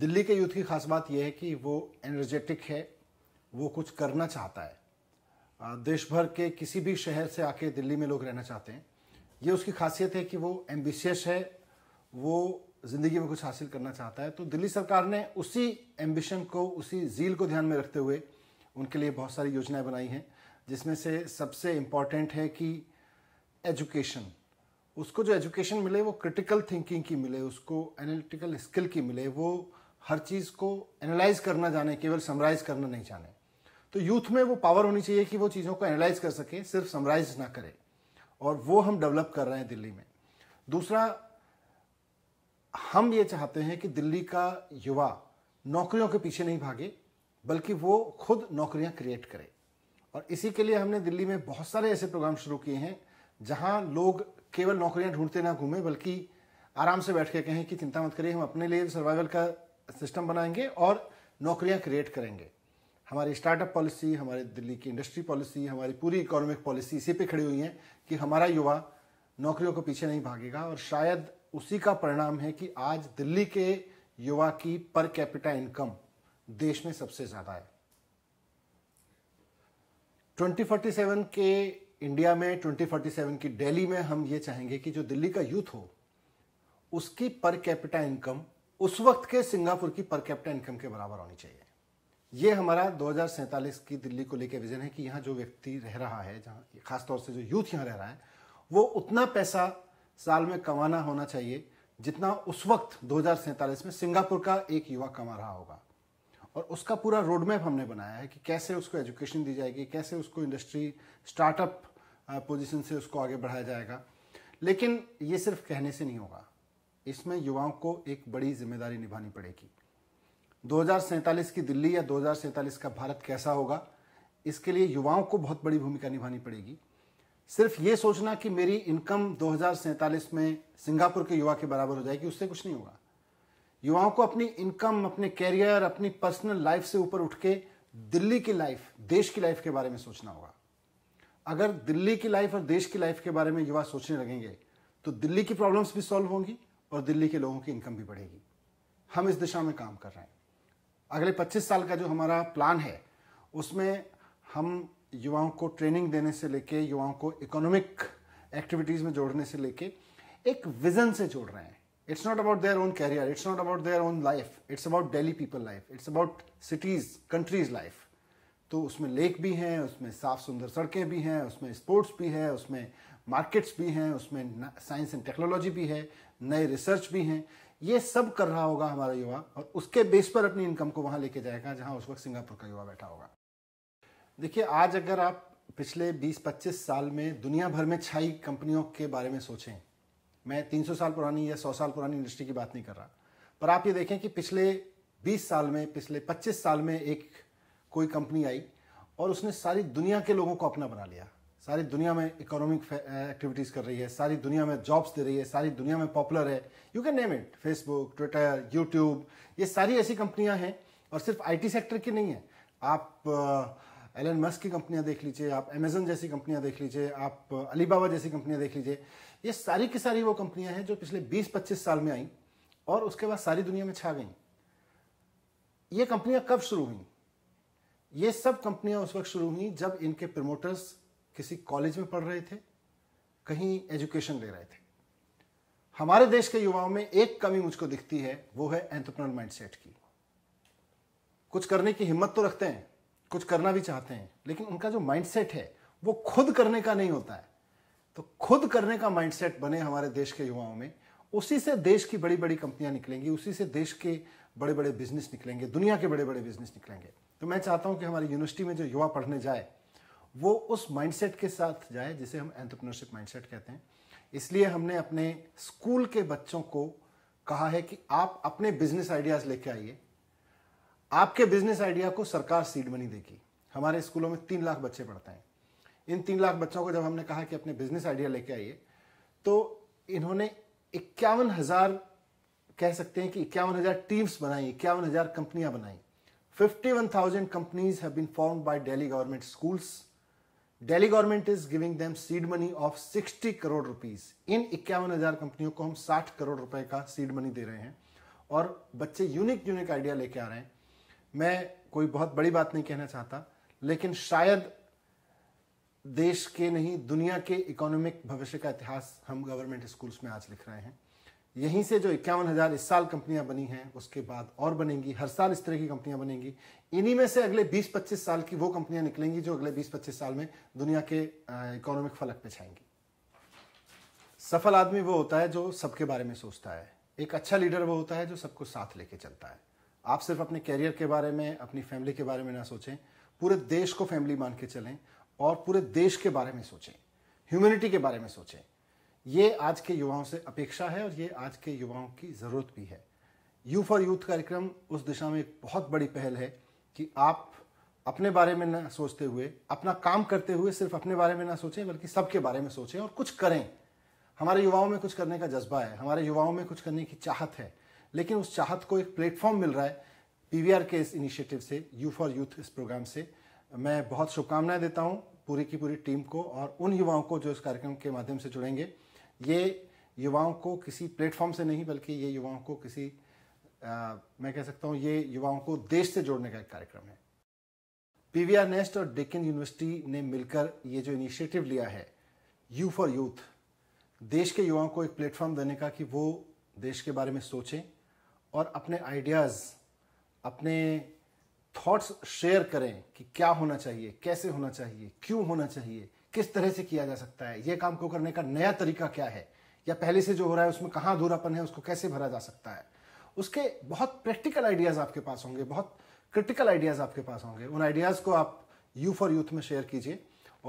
दिल्ली के यूथ की खास बात यह है कि वो एनर्जेटिक है वो कुछ करना चाहता है देश भर के किसी भी शहर से आके दिल्ली में लोग रहना चाहते हैं ये उसकी खासियत है कि वो एम्बिशियस है वो ज़िंदगी में कुछ हासिल करना चाहता है तो दिल्ली सरकार ने उसी एम्बिशन को उसी झील को ध्यान में रखते हुए उनके लिए बहुत सारी योजनाएं बनाई हैं जिसमें से सबसे इम्पॉर्टेंट है कि एजुकेशन उसको जो एजुकेशन मिले वो क्रिटिकल थिंकिंग की मिले उसको एनालिटिकल स्किल की मिले वो हर चीज़ को एनालाइज करना जाने केवल समराइज करना नहीं जाने तो यूथ में वो पावर होनी चाहिए कि वो चीज़ों को एनालाइज कर सके सिर्फ समराइज ना करे और वो हम डेवलप कर रहे हैं दिल्ली में दूसरा हम ये चाहते हैं कि दिल्ली का युवा नौकरियों के पीछे नहीं भागे बल्कि वो खुद नौकरियां क्रिएट करे और इसी के लिए हमने दिल्ली में बहुत सारे ऐसे प्रोग्राम शुरू किए हैं जहां लोग केवल नौकरियां ढूंढते ना घूमें बल्कि आराम से बैठ के कहें कि चिंता मत करिए हम अपने लिए सर्वाइवल का सिस्टम बनाएंगे और नौकरियां क्रिएट करेंगे हमारी स्टार्टअप पॉलिसी हमारे दिल्ली की इंडस्ट्री पॉलिसी हमारी पूरी इकोनॉमिक पॉलिसी इसी पे खड़ी हुई है कि हमारा युवा नौकरियों को पीछे नहीं भागेगा और शायद उसी का परिणाम है कि आज दिल्ली के युवा की पर कैपिटा इनकम देश में सबसे ज़्यादा है 2047 के इंडिया में 2047 की दिल्ली में हम ये चाहेंगे कि जो दिल्ली का यूथ हो उसकी पर कैपिटा इनकम उस वक्त के सिंगापुर की पर कैपिटल इनकम के बराबर होनी चाहिए ये हमारा दो की दिल्ली को लेकर विजन है कि यहाँ जो व्यक्ति रह रहा है जहाँ खासतौर से जो यूथ यहाँ रह रहा है वो उतना पैसा साल में कमाना होना चाहिए जितना उस वक्त दो में सिंगापुर का एक युवा कमा रहा होगा और उसका पूरा रोड मैप हमने बनाया है कि कैसे उसको एजुकेशन दी जाएगी कैसे उसको इंडस्ट्री स्टार्टअप पोजीशन से उसको आगे बढ़ाया जाएगा लेकिन ये सिर्फ कहने से नहीं होगा इसमें युवाओं को एक बड़ी जिम्मेदारी निभानी पड़ेगी दो की दिल्ली या दो का भारत कैसा होगा इसके लिए युवाओं को बहुत बड़ी भूमिका निभानी पड़ेगी सिर्फ ये सोचना कि मेरी इनकम दो में सिंगापुर के युवा के बराबर हो जाएगी उससे कुछ नहीं होगा युवाओं को अपनी इनकम अपने कैरियर अपनी पर्सनल लाइफ से ऊपर उठ के दिल्ली की लाइफ देश की लाइफ के बारे में सोचना होगा अगर दिल्ली की लाइफ और देश की लाइफ के बारे में युवा सोचने लगेंगे तो दिल्ली की प्रॉब्लम्स भी सॉल्व होंगी और दिल्ली के लोगों की इनकम भी बढ़ेगी हम इस दिशा में काम कर रहे हैं अगले 25 साल का जो हमारा प्लान है उसमें हम युवाओं को ट्रेनिंग देने से लेके युवाओं को इकोनॉमिक एक्टिविटीज़ में जोड़ने से लेके एक विजन से जोड़ रहे हैं it's not about their own career it's not about their own life it's about Delhi people life it's about cities countries life तो उसमें लेक भी हैं उसमें साफ़ सुंदर सड़कें भी हैं उसमें स्पोर्ट्स भी है उसमें मार्केट्स भी हैं उसमें साइंस एंड टेक्नोलॉजी भी है नए रिसर्च भी हैं ये सब कर रहा होगा हमारा युवा और उसके बेस पर अपनी इनकम को वहाँ लेके जाएगा जहाँ उस वक्त सिंगापुर का युवा बैठा होगा देखिए आज अगर आप पिछले 20-25 साल में दुनिया भर में छाई कंपनियों के बारे में सोचें मैं 300 साल पुरानी या 100 साल पुरानी इंडस्ट्री की बात नहीं कर रहा पर आप ये देखें कि पिछले 20 साल में पिछले 25 साल में एक कोई कंपनी आई और उसने सारी दुनिया के लोगों को अपना बना लिया सारी दुनिया में इकोनॉमिक एक्टिविटीज़ कर रही है सारी दुनिया में जॉब्स दे रही है सारी दुनिया में पॉपुलर है you can name it Facebook Twitter YouTube ये सारी ऐसी कंपनियां हैं और सिर्फ आईटी सेक्टर की नहीं है आप एल एन मस्क की कंपनियां देख लीजिए आप अमेजन जैसी कंपनियां देख लीजिए आप अलीबाबा जैसी कंपनियां देख लीजिए ये सारी की सारी वो कंपनियां हैं जो पिछले 20-25 साल में आई और उसके बाद सारी दुनिया में छा गई ये कंपनियां कब शुरू हुई ये सब कंपनियां उस वक्त शुरू हुई जब इनके प्रमोटर्स किसी कॉलेज में पढ़ रहे थे कहीं एजुकेशन ले रहे थे हमारे देश के युवाओं में एक कमी मुझको दिखती है वो है एंटरप्रनर माइंडसेट की कुछ करने की हिम्मत तो रखते हैं कुछ करना भी चाहते हैं लेकिन उनका जो माइंडसेट है वो खुद करने का नहीं होता है तो खुद करने का माइंडसेट बने हमारे देश के युवाओं में उसी से देश की बड़ी बड़ी कंपनियां निकलेंगी उसी से देश के बड़े बड़े बिजनेस निकलेंगे दुनिया के बड़े बड़े बिजनेस निकलेंगे तो मैं चाहता हूं कि हमारी यूनिवर्सिटी में जो युवा पढ़ने जाए वो उस माइंडसेट के साथ जाए जिसे हम एंटरप्रेन्योरशिप माइंडसेट कहते हैं इसलिए हमने अपने स्कूल के बच्चों को कहा है कि आप अपने बिजनेस आइडियाज लेके आइए आपके बिजनेस आइडिया को सरकार सीड मनी देगी हमारे स्कूलों में तीन लाख बच्चे पढ़ते हैं इन तीन लाख बच्चों को जब हमने कहा कि अपने बिजनेस आइडिया लेके आइए तो इन्होंने इक्यावन हजार कह सकते हैं कि इक्यावन हजार टीम्स बनाई इक्यावन हजार कंपनियां बनाई fifty one thousand companies have been form by Delhi government schools Delhi government is giving them seed money of 60 crore rupees in इक्यावन हजार कंपनियों को हम 60 करोड़ रुपए का सीड मनी दे रहे हैं और बच्चे यूनिक यूनिक आइडिया लेके आ रहे हैं मैं कोई बहुत बड़ी बात नहीं कहना चाहता लेकिन शायद देश के नहीं दुनिया के इकोनॉमिक भविष्य का इतिहास हम गवर्नमेंट स्कूल्स में आज लिख रहे हैं यहीं से जो इक्यावन हज़ार इस साल कंपनियां बनी हैं उसके बाद और बनेंगी हर साल इस तरह की कंपनियां बनेंगी इन्हीं में से अगले 20-25 साल की वो कंपनियां निकलेंगी जो अगले 20-25 साल में दुनिया के इकोनॉमिक फलक पे छाएंगी सफल आदमी वो होता है जो सबके बारे में सोचता है एक अच्छा लीडर वो होता है जो सबको साथ लेके चलता है आप सिर्फ अपने कैरियर के बारे में अपनी फैमिली के बारे में ना सोचें पूरे देश को फैमिली मान के चलें और पूरे देश के बारे में सोचें ह्यूमनिटी के बारे में सोचें ये आज के युवाओं से अपेक्षा है और ये आज के युवाओं की ज़रूरत भी है यू फॉर यूथ कार्यक्रम उस दिशा में एक बहुत बड़ी पहल है कि आप अपने बारे में ना सोचते हुए अपना काम करते हुए सिर्फ अपने बारे में ना सोचें बल्कि सबके बारे में सोचें और कुछ करें हमारे युवाओं में कुछ करने का जज्बा है हमारे युवाओं में कुछ करने की चाहत है लेकिन उस चाहत को एक प्लेटफॉर्म मिल रहा है पी के इस इनिशिएटिव से यू फॉर यूथ इस प्रोग्राम से मैं बहुत शुभकामनाएं देता हूँ पूरी की पूरी टीम को और उन युवाओं को जो इस कार्यक्रम के माध्यम से जुड़ेंगे ये युवाओं को किसी प्लेटफॉर्म से नहीं बल्कि ये युवाओं को किसी आ, मैं कह सकता हूँ ये युवाओं को देश से जोड़ने का एक कार्यक्रम है पी नेस्ट और डेकिन यूनिवर्सिटी ने मिलकर ये जो इनिशिएटिव लिया है यू फॉर यूथ देश के युवाओं को एक प्लेटफॉर्म देने का कि वो देश के बारे में सोचें और अपने आइडियाज़ अपने थॉट्स शेयर करें कि क्या होना चाहिए कैसे होना चाहिए क्यों होना चाहिए किस तरह से किया जा सकता है ये काम को करने का नया तरीका क्या है या पहले से जो हो रहा है उसमें कहाँ अधूरापन है उसको कैसे भरा जा सकता है उसके बहुत प्रैक्टिकल आइडियाज़ आपके पास होंगे बहुत क्रिटिकल आइडियाज़ आपके पास होंगे उन आइडियाज़ को आप यू फॉर यूथ में शेयर कीजिए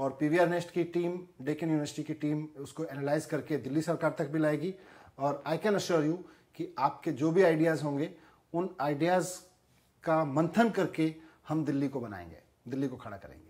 और पी वी नेस्ट की टीम डेकन यूनिवर्सिटी की टीम उसको एनालाइज करके दिल्ली सरकार तक भी लाएगी और आई कैन अश्योर यू कि आपके जो भी आइडियाज़ होंगे उन आइडियाज़ का मंथन करके हम दिल्ली को बनाएंगे दिल्ली को खड़ा करेंगे